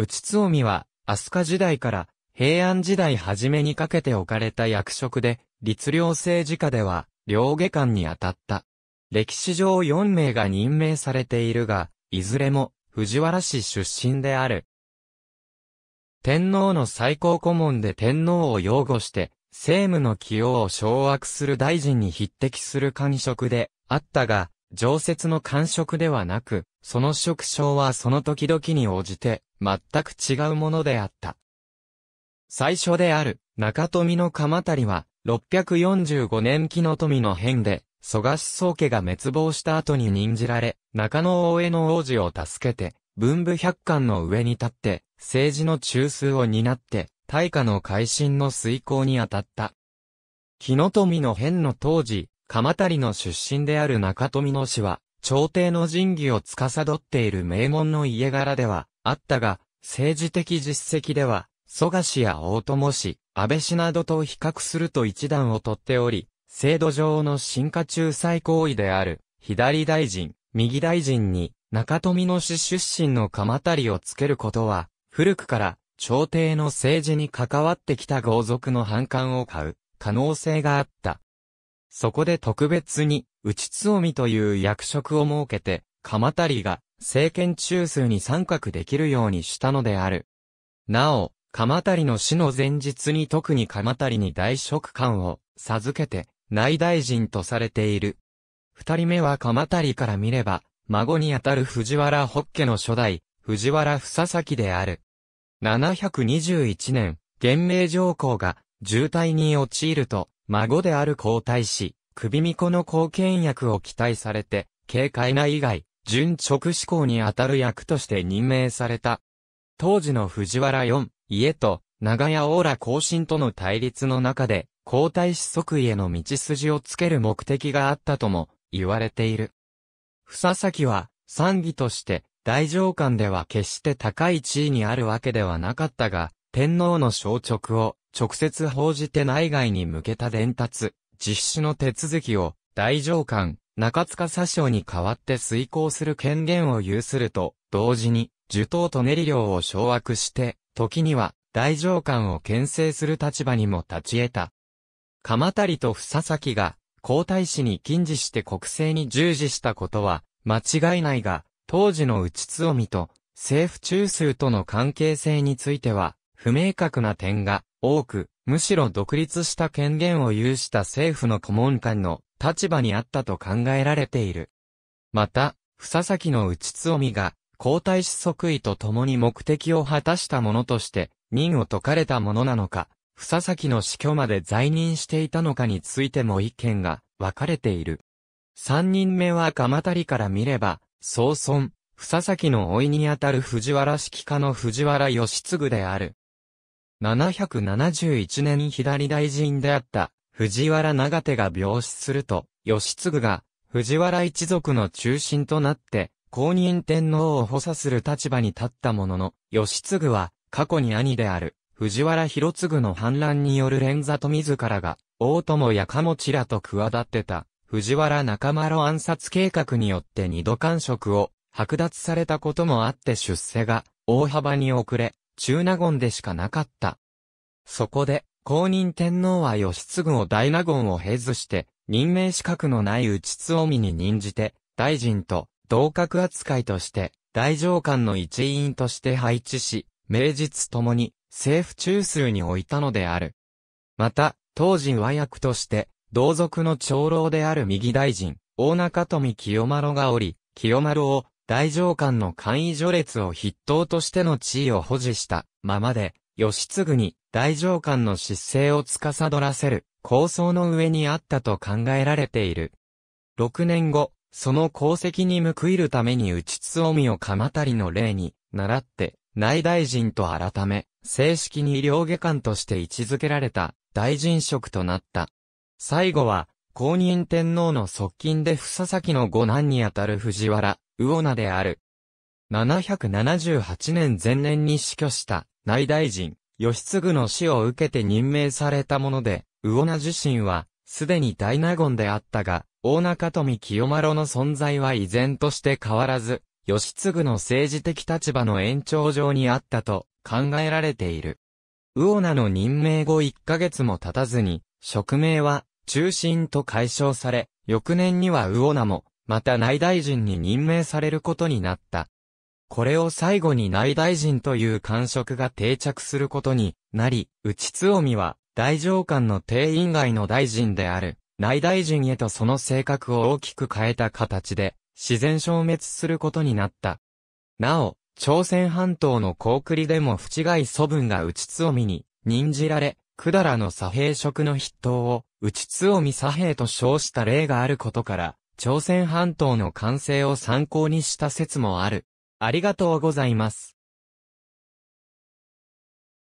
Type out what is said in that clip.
内津臣は、飛鳥時代から平安時代初めにかけて置かれた役職で、律令政治家では、両下官に当たった。歴史上4名が任命されているが、いずれも藤原氏出身である。天皇の最高顧問で天皇を擁護して、政務の起用を掌握する大臣に匹敵する官職であったが、常設の感触ではなく、その触傷はその時々に応じて、全く違うものであった。最初である、中富の鎌足は、645年木の富の変で、蘇我思想家が滅亡した後に任じられ、中野大江の王子を助けて、文武百官の上に立って、政治の中枢を担って、大化の改新の遂行に当たった。木の富の変の当時、鎌足の出身である中富野氏は、朝廷の神器を司っている名門の家柄ではあったが、政治的実績では、蘇我氏や大友氏、安倍氏などと比較すると一段を取っており、制度上の進化仲裁行為である、左大臣、右大臣に、中富野氏出身の鎌足をつけることは、古くから、朝廷の政治に関わってきた豪族の反感を買う、可能性があった。そこで特別に、内津臣という役職を設けて、鎌足が政権中枢に参画できるようにしたのである。なお、鎌足の死の前日に特に鎌足に大職官を授けて内大臣とされている。二人目は鎌足から見れば、孫にあたる藤原北家の初代、藤原房崎である。721年、元明上皇が渋滞に陥ると、孫である皇太子、首巫女の後見役を期待されて、警戒な以外、準直志向にあたる役として任命された。当時の藤原四、家と、長屋オーラ行進との対立の中で、皇太子即位への道筋をつける目的があったとも、言われている。房崎は、参議として、大上官では決して高い地位にあるわけではなかったが、天皇の消直を直接報じて内外に向けた伝達、実施の手続きを、大上官、中塚佐将に代わって遂行する権限を有すると、同時に、受党と練り領を掌握して、時には、大上官を牽制する立場にも立ち得た。鎌足と房崎が、皇太子に禁似して国政に従事したことは、間違いないが、当時の内津臣と、政府中枢との関係性については、不明確な点が多く、むしろ独立した権限を有した政府の顧問官の立場にあったと考えられている。また、さきの内津臣が、皇太子即位と共に目的を果たしたものとして、任を解かれたものなのか、さきの死去まで在任していたのかについても意見が分かれている。三人目は鎌足から見れば、総ささきの老いにあたる藤原式家の藤原義継である。771年左大臣であった藤原長手が病死すると、義継が藤原一族の中心となって、公認天皇を補佐する立場に立ったものの、義継は過去に兄である藤原広継の反乱による連座と自らが、大友やかもちらと企てた藤原中丸暗殺計画によって二度官職を剥奪されたこともあって出世が大幅に遅れ、中納言でしかなかった。そこで、公認天皇は義継を大納言を経ずして、任命資格のない内津臣に任じて、大臣と同格扱いとして、大上官の一員として配置し、名実ともに政府中枢に置いたのである。また、当時和訳として、同族の長老である右大臣、大中富清丸がおり、清丸を大上官の簡易序列を筆頭としての地位を保持したままで、義継に大上官の失勢を司らせる構想の上にあったと考えられている。6年後、その功績に報いるために内津臣を鎌足の例に、習って、内大臣と改め、正式に両下官として位置づけられた、大臣職となった。最後は、公認天皇の側近で房きの五男にあたる藤原、魚名である。778年前年に死去した内大臣、義継の死を受けて任命されたもので、魚名自身は、すでに大納言であったが、大中富清丸の存在は依然として変わらず、義継の政治的立場の延長上にあったと考えられている。魚名の任命後1ヶ月も経たずに、職名は中心と解消され、翌年には魚名も、また内大臣に任命されることになった。これを最後に内大臣という官職が定着することになり、内津臣は、大上官の定員外の大臣である、内大臣へとその性格を大きく変えた形で、自然消滅することになった。なお、朝鮮半島の高栗でも不違い祖分が内津臣に任じられ、百済の左平職の筆頭を、内津臣左平と称した例があることから、朝鮮半島の完成を参考にした説もある。ありがとうございます。